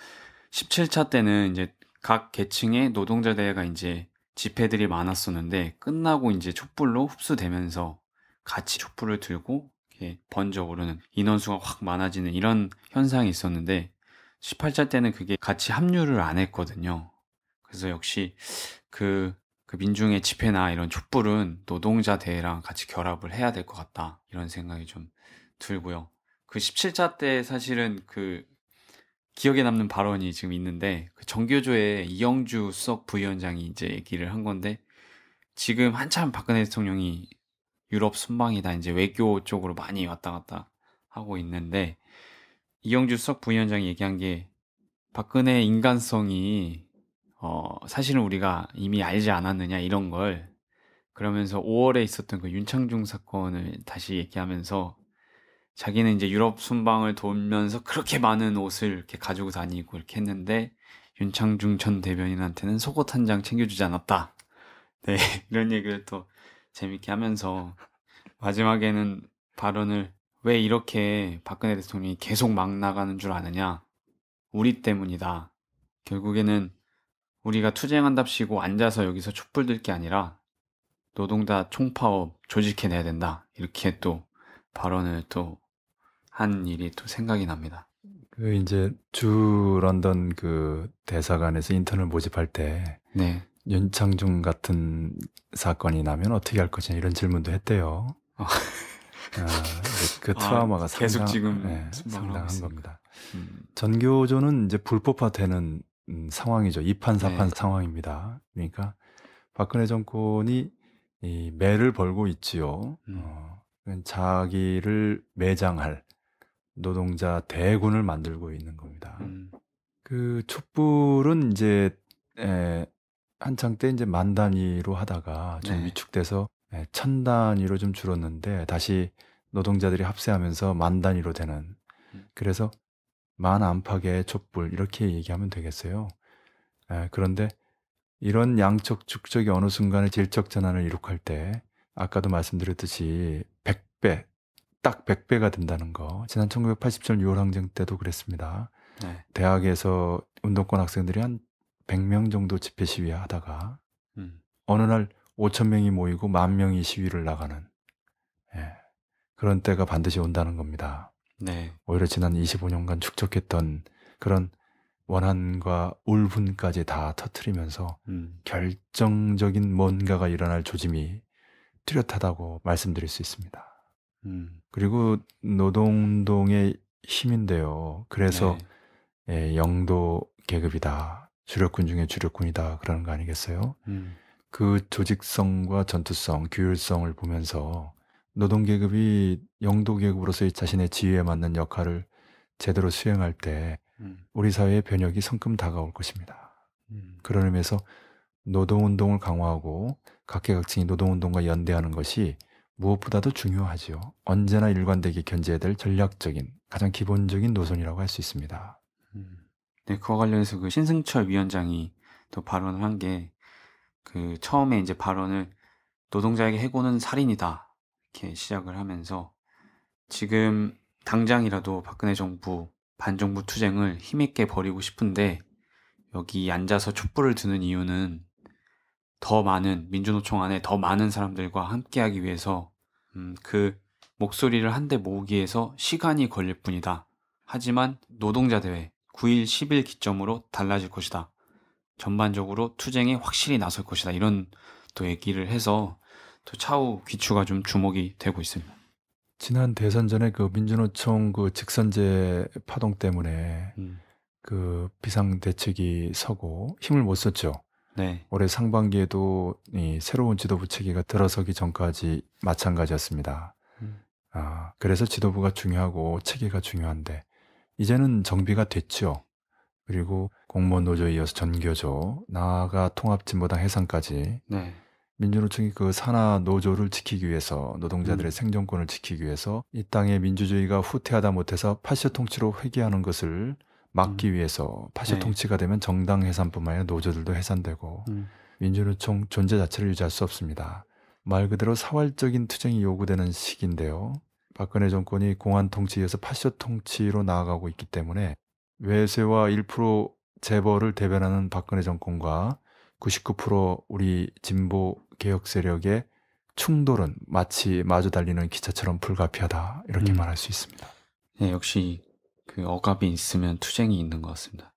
17차 때는 이제 각 계층의 노동자 대회가 이제 집회들이 많았었는데, 끝나고 이제 촛불로 흡수되면서 같이 촛불을 들고 이렇게 번져 오르는 인원수가 확 많아지는 이런 현상이 있었는데 18차 때는 그게 같이 합류를 안 했거든요. 그래서 역시 그, 그 민중의 집회나 이런 촛불은 노동자 대회랑 같이 결합을 해야 될 것 같다. 이런 생각이 좀 들고요. 그 17차 때 사실은 그 기억에 남는 발언이 지금 있는데 그 정교조의 이영주 수석 부위원장이 이제 얘기를 한 건데 지금 한참 박근혜 대통령이 유럽 순방이다 이제 외교 쪽으로 많이 왔다 갔다 하고 있는데 이영주 수석 부위원장이 얘기한 게 박근혜 인간성이 어 사실은 우리가 이미 알지 않았느냐 이런 걸 그러면서 5월에 있었던 그 윤창중 사건을 다시 얘기하면서 자기는 이제 유럽 순방을 돌면서 그렇게 많은 옷을 이렇게 가지고 다니고 이렇게 했는데 윤창중 전 대변인한테는 속옷 한 장 챙겨주지 않았다. 네, 이런 얘기를 또 재밌게 하면서 마지막에는 발언을 왜 이렇게 박근혜 대통령이 계속 막 나가는 줄 아느냐? 우리 때문이다. 결국에는 우리가 투쟁한답시고 앉아서 여기서 촛불 들게 아니라 노동자 총파업 조직해내야 된다. 이렇게 또 발언을 또 한 일이 또 생각이 납니다. 그 이제 주 런던 그 대사관에서 인턴을 모집할 때 네. 윤창중 같은 사건이 나면 어떻게 할 것이냐 이런 질문도 했대요. 아, 아 그 아, 트라우마가 아, 계속 지금 네, 상당한 겁니다. 음. 전교조는 이제 불법화되는 음, 상황이죠. 이판사판 네. 상황입니다. 그러니까 박근혜 정권이 이 매를 벌고 있지요. 음. 어, 자기를 매장할 노동자 대군을 만들고 있는 겁니다. 음. 그 촛불은 이제 에, 한창 때 이제 만 단위로 하다가 좀 네. 위축돼서 예, 네, 천 단위로 좀 줄었는데 다시 노동자들이 합세하면서 만 단위로 되는 음. 그래서 만 안팎의 촛불 이렇게 얘기하면 되겠어요. 예, 그런데 이런 양적 축적이 어느 순간에 질적 전환을 이룩할 때 아까도 말씀드렸듯이 100배 딱 100배가 된다는 거. 지난 1980년 6월 항쟁 때도 그랬습니다. 네. 대학에서 운동권 학생들이 한 100명 정도 집회 시위하다가 음. 어느 날 5천 명이 모이고 만 명이 시위를 나가는 예, 그런 때가 반드시 온다는 겁니다. 네. 오히려 지난 25년간 축적했던 그런 원한과 울분까지 다 터트리면서 음. 결정적인 뭔가가 일어날 조짐이 뚜렷하다고 말씀드릴 수 있습니다. 음. 그리고 노동동의 힘인데요. 그래서 네. 예, 영도 계급이다. 주력군 중에 주력군이다 그러는 거 아니겠어요? 음. 그 조직성과 전투성, 규율성을 보면서 노동계급이 영도계급으로서의 자신의 지위에 맞는 역할을 제대로 수행할 때 음. 우리 사회의 변혁이 성큼 다가올 것입니다. 음. 그런 의미에서 노동운동을 강화하고 각계각층이 노동운동과 연대하는 것이 무엇보다도 중요하지요. 언제나 일관되게 견제될 전략적인 가장 기본적인 노선이라고 할 수 있습니다. 음. 네, 그와 관련해서 그 신승철 위원장이 또 발언을 한게그 처음에 이제 발언을 노동자에게 해고는 살인이다 이렇게 시작을 하면서 지금 당장이라도 박근혜 정부 반정부 투쟁을 힘있게 벌이고 싶은데 여기 앉아서 촛불을 드는 이유는 더 많은 민주노총 안에 더 많은 사람들과 함께하기 위해서 음, 그 목소리를 한데 모으기 위해서 시간이 걸릴 뿐이다. 하지만 노동자 대회 9일, 10일 기점으로 달라질 것이다. 전반적으로 투쟁에 확실히 나설 것이다. 이런 또 얘기를 해서 또 차후 기추가 좀 주목이 되고 있습니다. 지난 대선 전에 그 민주노총 그 직선제 파동 때문에 음. 그 비상 대책이 서고 힘을 못 썼죠. 네. 올해 상반기에도 이 새로운 지도부 체계가 들어서기 전까지 마찬가지였습니다. 음. 아, 그래서 지도부가 중요하고 체계가 중요한데 이제는 정비가 됐죠. 그리고 공무원 노조에 이어서 전교조, 나아가 통합진보당 해산까지 네. 민주노총이 그 산하 노조를 지키기 위해서 노동자들의 음. 생존권을 지키기 위해서 이 땅의 민주주의가 후퇴하다 못해서 파쇼 시 통치로 회귀하는 것을 막기 음. 위해서 파쇼 네. 통치가 되면 정당 해산뿐만 아니라 노조들도 해산되고 음. 민주노총 존재 자체를 유지할 수 없습니다. 말 그대로 사활적인 투쟁이 요구되는 시기인데요. 박근혜 정권이 공안 통치에서 파쇼 통치로 나아가고 있기 때문에 외세와 1% 재벌을 대변하는 박근혜 정권과 99% 우리 진보 개혁 세력의 충돌은 마치 마주 달리는 기차처럼 불가피하다 이렇게 음. 말할 수 있습니다. 네, 역시 그 억압이 있으면 투쟁이 있는 것 같습니다.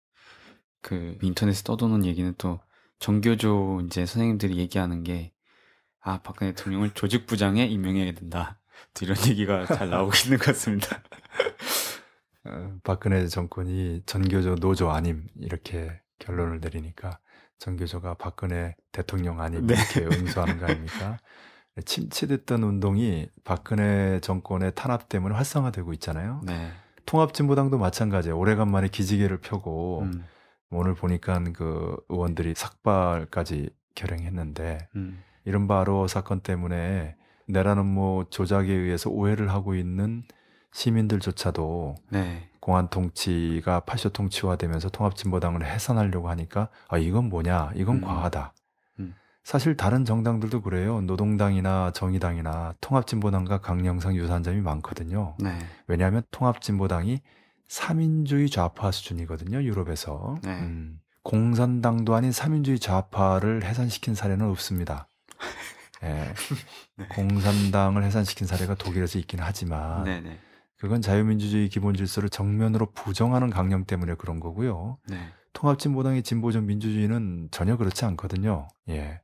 그 인터넷에 떠도는 얘기는 또 정교조 이제 선생님들이 얘기하는 게아 박근혜 대통령을 조직부장에 임명해야 된다. 이런 얘기가 잘 나오고 있는 것 같습니다. 어, 박근혜 정권이 전교조 노조 아님 이렇게 결론을 내리니까 전교조가 박근혜 대통령 아님 네. 이렇게 응수하는 거 아닙니까? 침체됐던 운동이 박근혜 정권의 탄압 때문에 활성화되고 있잖아요. 네. 통합진보당도 마찬가지예요. 오래간만에 기지개를 펴고 음. 뭐 오늘 보니까 그 의원들이 삭발까지 결행했는데 음. 이른바로 사건 때문에 내라는 뭐 조작에 의해서 오해를 하고 있는 시민들조차도 네. 공안 통치가 파쇼 통치화되면서 통합진보당을 해산하려고 하니까 아 이건 뭐냐 이건 음. 과하다. 음. 사실 다른 정당들도 그래요. 노동당이나 정의당이나 통합진보당과 강령상 유사한 점이 많거든요. 네. 왜냐하면 통합진보당이 삼인주의 좌파 수준이거든요. 유럽에서. 네. 음. 공산당도 아닌 삼인주의 좌파를 해산시킨 사례는 없습니다. 예. 네. 공산당을 해산시킨 사례가 독일에서 있긴 하지만 네네. 네. 그건 자유민주주의 기본 질서를 정면으로 부정하는 강령 때문에 그런 거고요. 네. 통합진보당의 진보적 민주주의는 전혀 그렇지 않거든요. 예.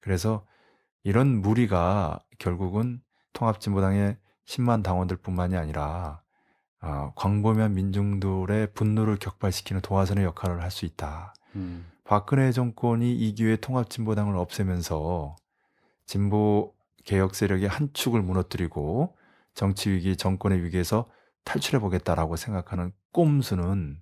그래서 이런 무리가 결국은 통합진보당의 10만 당원들뿐만이 아니라 어, 광범위한 민중들의 분노를 격발시키는 도화선의 역할을 할 수 있다. 음. 박근혜 정권이 이 기회에 통합진보당을 없애면서 진보 개혁 세력의 한 축을 무너뜨리고 정치 위기, 정권의 위기에서 탈출해 보겠다라고 생각하는 꼼수는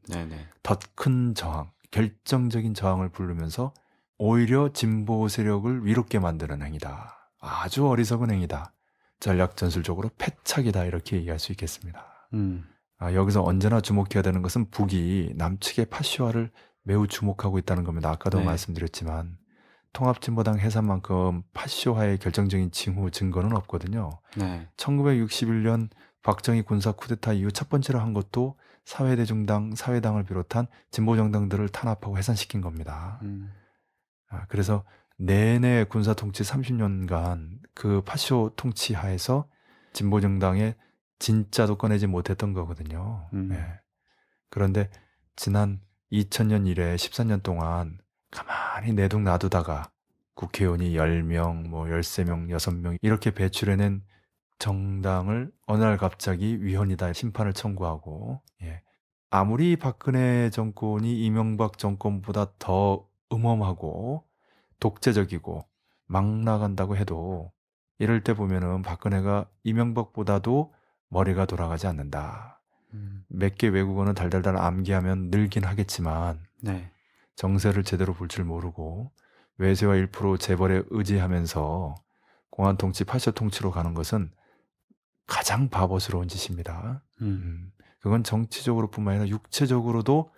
더 큰 저항, 결정적인 저항을 부르면서 오히려 진보 세력을 위롭게 만드는 행위다. 아주 어리석은 행위다. 전략 전술적으로 패착이다 이렇게 얘기할 수 있겠습니다. 음. 아, 여기서 언제나 주목해야 되는 것은 북이 남측의 파시화를 매우 주목하고 있다는 겁니다. 아까도 네. 말씀드렸지만 통합진보당 해산만큼 파쇼화의 결정적인 징후 증거는 없거든요. 네. 1961년 박정희 군사 쿠데타 이후 첫 번째로 한 것도 사회대중당, 사회당을 비롯한 진보정당들을 탄압하고 해산시킨 겁니다. 음. 아, 그래서 내내 군사 통치 30년간 그 파쇼 통치 하에서 진보정당의 진짜도 꺼내지 못했던 거거든요. 음. 네. 그런데 지난 2000년 이래 13년 동안 가만히 내둥 놔두다가 국회의원이 10명, 뭐 13명, 6명 이렇게 배출해낸 정당을 어느 날 갑자기 위헌이다 심판을 청구하고 예. 아무리 박근혜 정권이 이명박 정권보다 더 음험하고 독재적이고 막 나간다고 해도 이럴 때 보면은 박근혜가 이명박보다도 머리가 돌아가지 않는다. 음. 몇 개 외국어는 달달달 암기하면 늘긴 하겠지만 네. 정세를 제대로 볼 줄 모르고 외세와 1% 재벌에 의지하면서 공안 통치, 파쇼 통치로 가는 것은 가장 바보스러운 짓입니다. 음. 음. 그건 정치적으로뿐만 아니라 육체적으로도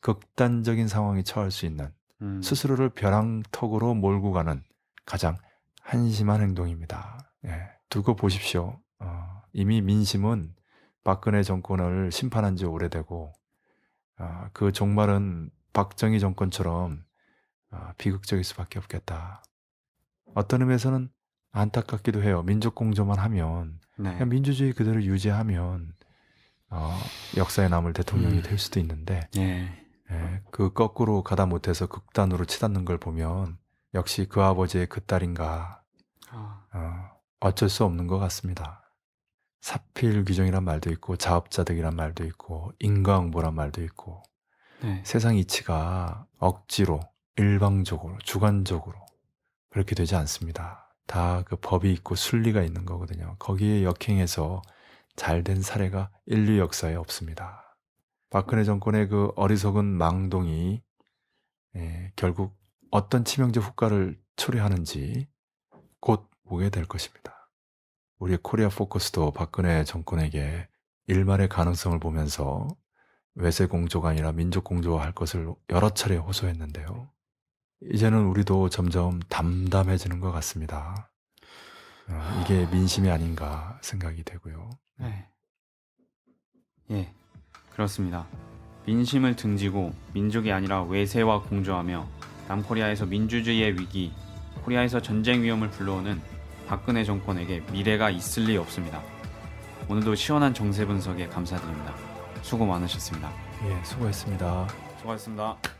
극단적인 상황에 처할 수 있는 음. 스스로를 벼랑턱으로 몰고 가는 가장 한심한 행동입니다. 예. 두고 보십시오. 어, 이미 민심은 박근혜 정권을 심판한 지 오래되고 어, 그 종말은 박정희 정권처럼 어, 비극적일 수밖에 없겠다. 어떤 의미에서는 안타깝기도 해요. 민족 공조만 하면 네. 민주주의 그대로 유지하면 어, 역사에 남을 대통령이 음. 될 수도 있는데 예. 예, 그 거꾸로 가다 못해서 극단으로 치닫는 걸 보면 역시 그 아버지의 그 딸인가 아. 어, 어쩔 수 없는 것 같습니다. 사필 규정이란 말도 있고 자업자득이란 말도 있고 인과응보란 말도 있고 네. 세상 이치가 억지로 일방적으로 주관적으로 그렇게 되지 않습니다. 다 그 법이 있고 순리가 있는 거거든요. 거기에 역행해서 잘된 사례가 인류 역사에 없습니다. 박근혜 정권의 그 어리석은 망동이 예, 결국 어떤 치명적 효과를 초래하는지 곧 보게 될 것입니다. 우리의 코리아 포커스도 박근혜 정권에게 일말의 가능성을 보면서 외세 공조가 아니라 민족 공조할 것을 여러 차례 호소했는데요. 이제는 우리도 점점 담담해지는 것 같습니다. 어, 이게 아. 민심이 아닌가 생각이 되고요. 네. 네. 예, 그렇습니다. 민심을 등지고 민족이 아니라 외세와 공조하며 남코리아에서 민주주의의 위기, 코리아에서 전쟁 위험을 불러오는 박근혜 정권에게 미래가 있을 리 없습니다. 오늘도 시원한 정세 분석에 감사드립니다. 수고 많으셨습니다. 예, 수고했습니다. 수고하셨습니다.